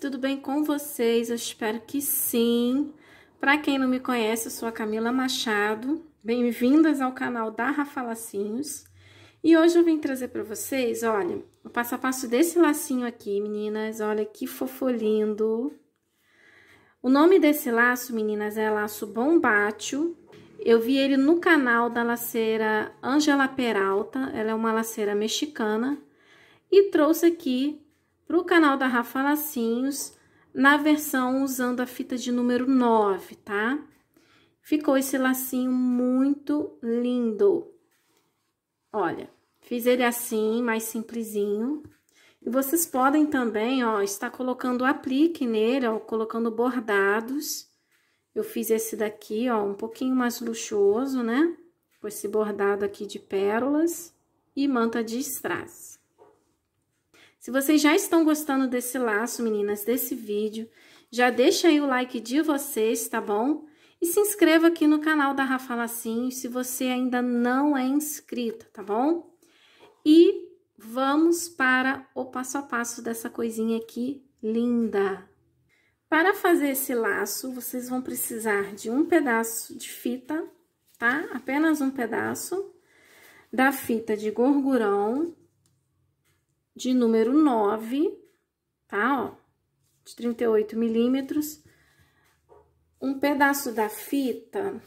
tudo bem com vocês? Eu espero que sim. Para quem não me conhece, eu sou a Camila Machado. Bem-vindas ao canal da Rafa Lacinhos. E hoje eu vim trazer para vocês, olha, o passo a passo desse lacinho aqui, meninas. Olha que fofolindo. O nome desse laço, meninas, é laço bombátil. Eu vi ele no canal da laceira Angela Peralta. Ela é uma laceira mexicana. E trouxe aqui para o canal da Rafa Lacinhos, na versão usando a fita de número 9, tá? Ficou esse lacinho muito lindo. Olha, fiz ele assim, mais simplesinho. E vocês podem também, ó, estar colocando aplique nele, ó, colocando bordados. Eu fiz esse daqui, ó, um pouquinho mais luxuoso, né? Com esse bordado aqui de pérolas e manta de strass. Se vocês já estão gostando desse laço, meninas, desse vídeo, já deixa aí o like de vocês, tá bom? E se inscreva aqui no canal da Rafa Lacinho, se você ainda não é inscrita, tá bom? E vamos para o passo a passo dessa coisinha aqui linda. Para fazer esse laço, vocês vão precisar de um pedaço de fita, tá? Apenas um pedaço da fita de gorgurão, de número 9, tá? Ó, de 38 milímetros. Um pedaço da fita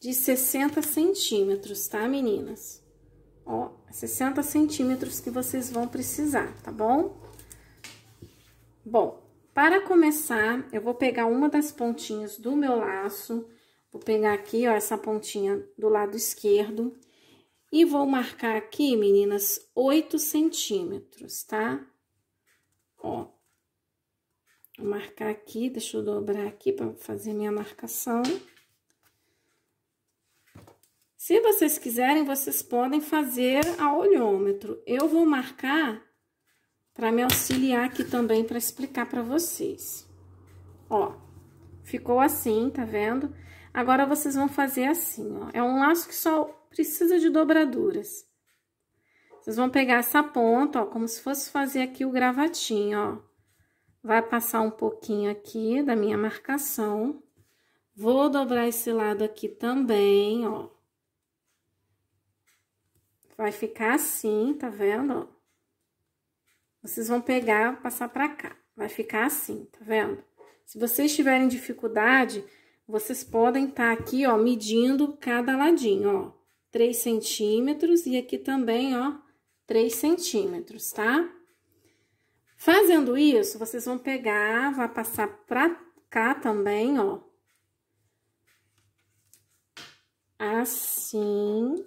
de 60 centímetros, tá, meninas? Ó, 60 centímetros que vocês vão precisar, tá bom? Bom, para começar, eu vou pegar uma das pontinhas do meu laço, vou pegar aqui, ó, essa pontinha do lado esquerdo, e vou marcar aqui, meninas, 8 centímetros, tá? Ó. Vou marcar aqui, deixa eu dobrar aqui para fazer minha marcação. Se vocês quiserem, vocês podem fazer a olhômetro. Eu vou marcar para me auxiliar aqui também para explicar para vocês. Ó, ficou assim, tá vendo? Agora, vocês vão fazer assim, ó. É um laço que só precisa de dobraduras. Vocês vão pegar essa ponta, ó, como se fosse fazer aqui o gravatinho, ó. Vai passar um pouquinho aqui da minha marcação. Vou dobrar esse lado aqui também, ó. Vai ficar assim, tá vendo, ó? Vocês vão pegar, passar pra cá. Vai ficar assim, tá vendo? Se vocês tiverem dificuldade, vocês podem estar tá aqui, ó, medindo cada ladinho, ó. 3 centímetros e aqui também, ó, 3 centímetros, tá? Fazendo isso, vocês vão pegar, vai passar pra cá também, ó. Assim.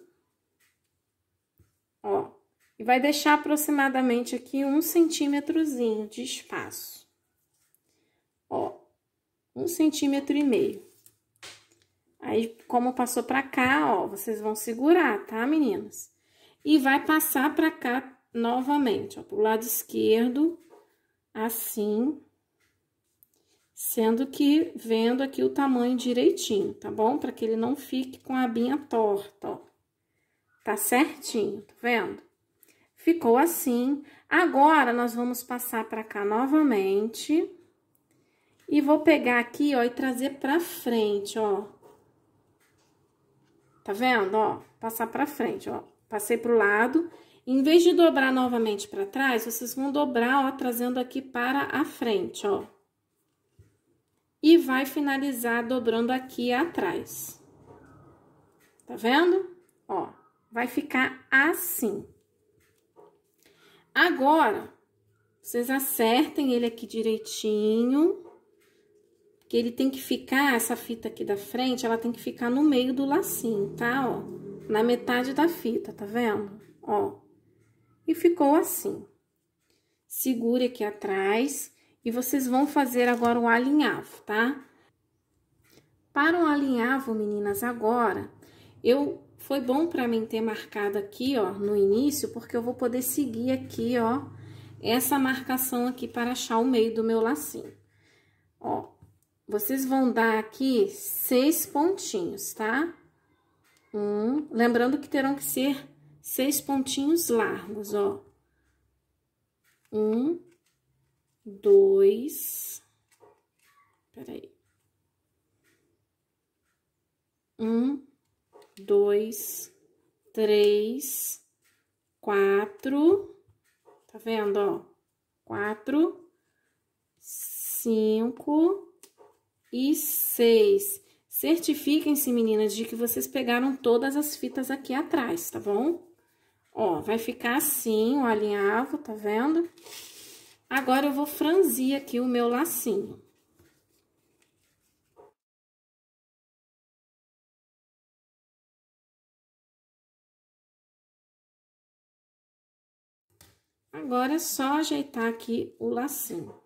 Ó. E vai deixar aproximadamente aqui um centímetrozinho de espaço. Ó. Um centímetro e meio. Aí, como passou pra cá, ó, vocês vão segurar, tá, meninas? E vai passar pra cá novamente, ó, pro lado esquerdo, assim. Sendo que vendo aqui o tamanho direitinho, tá bom? Pra que ele não fique com a abinha torta, ó. Tá certinho, tá vendo? Ficou assim. Agora, nós vamos passar pra cá novamente. E vou pegar aqui, ó, e trazer pra frente, ó. Tá vendo? Ó, passar pra frente, ó. Passei pro lado. Em vez de dobrar novamente para trás, vocês vão dobrar, ó, trazendo aqui para a frente, ó. E vai finalizar dobrando aqui atrás. Tá vendo? Ó, vai ficar assim. Agora, vocês acertem ele aqui direitinho que ele tem que ficar, essa fita aqui da frente, ela tem que ficar no meio do lacinho, tá? Ó, na metade da fita, tá vendo? Ó, e ficou assim. Segure aqui atrás e vocês vão fazer agora o alinhavo, tá? Para o alinhavo, meninas, agora, eu... Foi bom para mim ter marcado aqui, ó, no início, porque eu vou poder seguir aqui, ó, essa marcação aqui para achar o meio do meu lacinho. Ó, vocês vão dar aqui seis pontinhos, tá? Um, lembrando que terão que ser seis pontinhos largos, ó. Um, dois, peraí. Um, dois, três, quatro, tá vendo, ó? Quatro, cinco, e 6. Certifiquem-se, meninas, de que vocês pegaram todas as fitas aqui atrás, tá bom? Ó, vai ficar assim o alinhavo, tá vendo? Agora, eu vou franzir aqui o meu lacinho. Agora, é só ajeitar aqui o lacinho.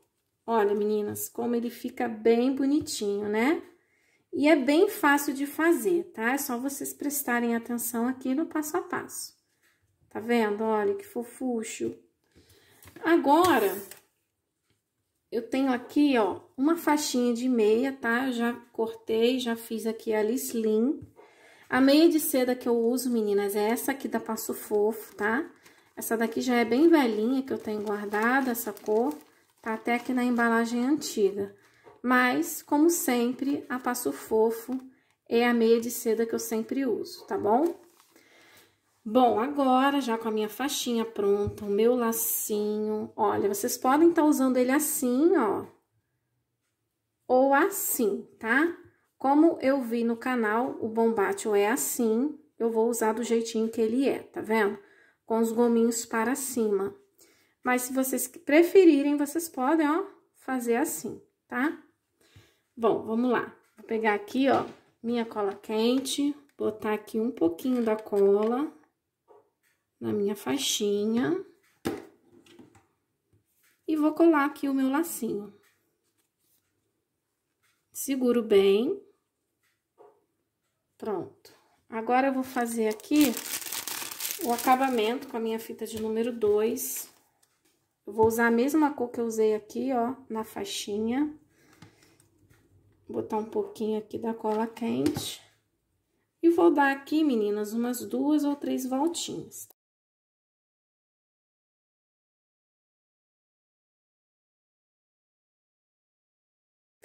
Olha, meninas, como ele fica bem bonitinho, né? E é bem fácil de fazer, tá? É só vocês prestarem atenção aqui no passo a passo. Tá vendo? Olha que fofucho. Agora, eu tenho aqui, ó, uma faixinha de meia, tá? Eu já cortei, já fiz aqui a lislin. A meia de seda que eu uso, meninas, é essa aqui da Passo Fofo, tá? Essa daqui já é bem velhinha, que eu tenho guardada, essa cor. Tá até aqui na embalagem antiga. Mas, como sempre, a Passo Fofo é a meia de seda que eu sempre uso, tá bom? Bom, agora, já com a minha faixinha pronta, o meu lacinho, olha, vocês podem estar tá usando ele assim, ó, ou assim, tá? Como eu vi no canal, o bombátil é assim, eu vou usar do jeitinho que ele é, tá vendo? Com os gominhos para cima. Mas se vocês preferirem, vocês podem, ó, fazer assim, tá? Bom, vamos lá. Vou pegar aqui, ó, minha cola quente, botar aqui um pouquinho da cola na minha faixinha. E vou colar aqui o meu lacinho. Seguro bem. Pronto. Agora, eu vou fazer aqui o acabamento com a minha fita de número 2. Eu vou usar a mesma cor que eu usei aqui, ó, na faixinha. Botar um pouquinho aqui da cola quente. E vou dar aqui, meninas, umas duas ou três voltinhas.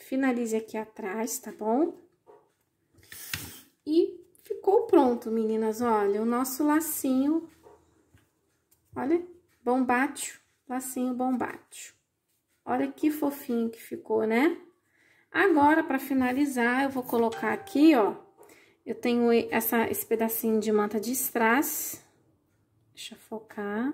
Finalize aqui atrás, tá bom? E ficou pronto, meninas. Olha, o nosso lacinho, olha, bombátil lacinho bombátil. Olha que fofinho que ficou, né? Agora, para finalizar, eu vou colocar aqui, ó, eu tenho essa, esse pedacinho de manta de strass. Deixa eu focar.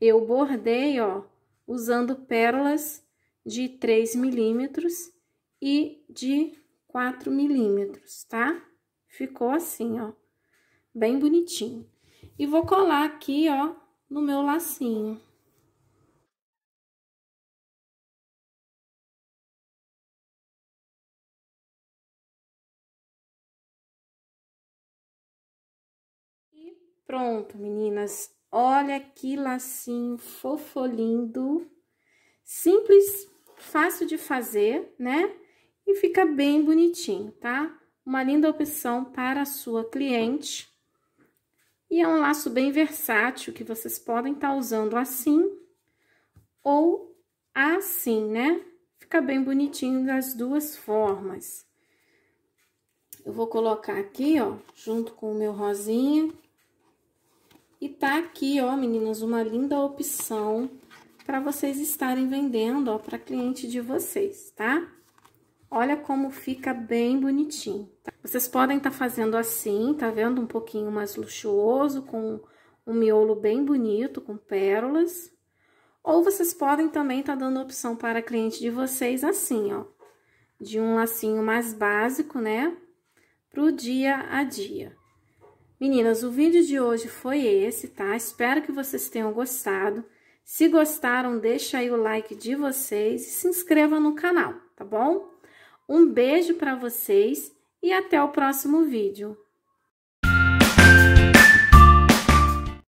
Eu bordei, ó, usando pérolas de 3 milímetros e de 4 milímetros, tá? Ficou assim, ó, bem bonitinho. E vou colar aqui, ó, no meu lacinho. Pronto, meninas. Olha que lacinho fofo lindo. Simples, fácil de fazer, né? E fica bem bonitinho, tá? Uma linda opção para a sua cliente. E é um laço bem versátil, que vocês podem estar tá usando assim ou assim, né? Fica bem bonitinho das duas formas. Eu vou colocar aqui, ó, junto com o meu rosinha, e tá aqui, ó, meninas, uma linda opção para vocês estarem vendendo, ó, para cliente de vocês, tá? Olha como fica bem bonitinho. Tá? Vocês podem estar tá fazendo assim, tá vendo? Um pouquinho mais luxuoso, com um miolo bem bonito, com pérolas. Ou vocês podem também estar tá dando opção para cliente de vocês assim, ó. De um lacinho mais básico, né? Pro dia a dia. Meninas, o vídeo de hoje foi esse, tá? Espero que vocês tenham gostado. Se gostaram, deixa aí o like de vocês e se inscreva no canal, tá bom? Um beijo para vocês e até o próximo vídeo.